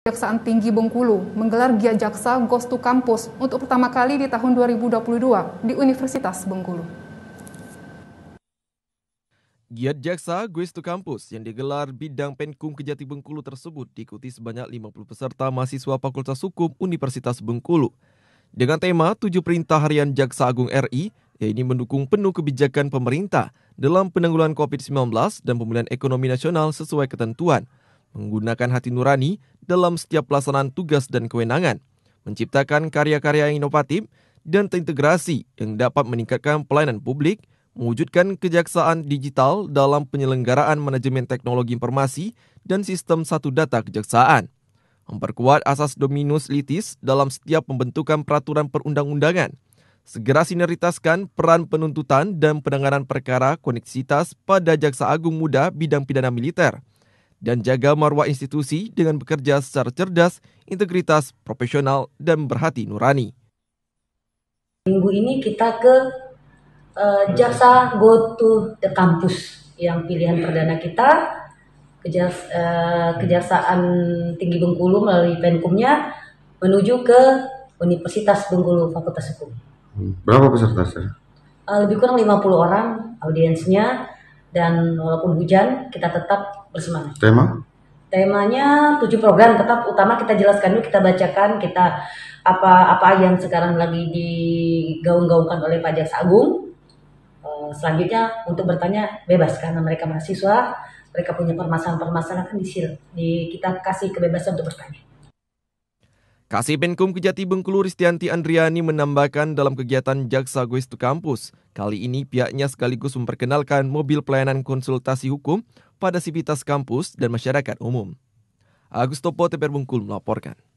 Kejaksaan Tinggi Bengkulu menggelar Giat Jaksa Ghost to Campus untuk pertama kali di tahun 2022 di Universitas Bengkulu. Giat Jaksa Ghost to Campus yang digelar bidang Penkum Kejati Bengkulu tersebut diikuti sebanyak 50 peserta mahasiswa Fakultas Hukum Universitas Bengkulu. Dengan tema 7 Perintah Harian Jaksa Agung RI, yaitu mendukung penuh kebijakan pemerintah dalam penanggulangan COVID-19 dan pemulihan ekonomi nasional sesuai ketentuan – menggunakan hati nurani dalam setiap pelaksanaan tugas dan kewenangan, menciptakan karya-karya yang inovatif dan terintegrasi yang dapat meningkatkan pelayanan publik, mewujudkan kejaksaan digital dalam penyelenggaraan manajemen teknologi informasi dan sistem satu data kejaksaan, memperkuat asas dominus litis dalam setiap pembentukan peraturan perundang-undangan, segera sineritaskan peran penuntutan dan penanganan perkara koneksitas pada Jaksa Agung Muda bidang pidana militer – dan jaga marwah institusi dengan bekerja secara cerdas, integritas, profesional, dan berhati nurani. Minggu ini kita ke uh, Jaksa Go to the Campus yang pilihan perdana kita kejas, uh, Kejaksaan Tinggi Bengkulu melalui Penkumnya menuju ke Universitas Bengkulu Fakultas Hukum. Hmm, berapa peserta? Uh, lebih kurang 50 orang audiensnya dan walaupun hujan kita tetap bersemangat. Tema? Temanya tujuh program tetap utama kita jelaskan dulu kita bacakan kita apa apa yang sekarang lagi digaung-gaungkan oleh Pak Jaksa Agung. Eh, selanjutnya untuk bertanya bebas karena mereka mahasiswa mereka punya permasalahan-permasalahan kan sini, di kita kasih kebebasan untuk bertanya. Kasih Kasipenkum Kejati Bengkulu Ristianti Andriani menambahkan dalam kegiatan Jaksa Goes to Kampus kali ini pihaknya sekaligus memperkenalkan mobil pelayanan konsultasi hukum pada sivitas kampus dan masyarakat umum. Agus Topo TPR melaporkan.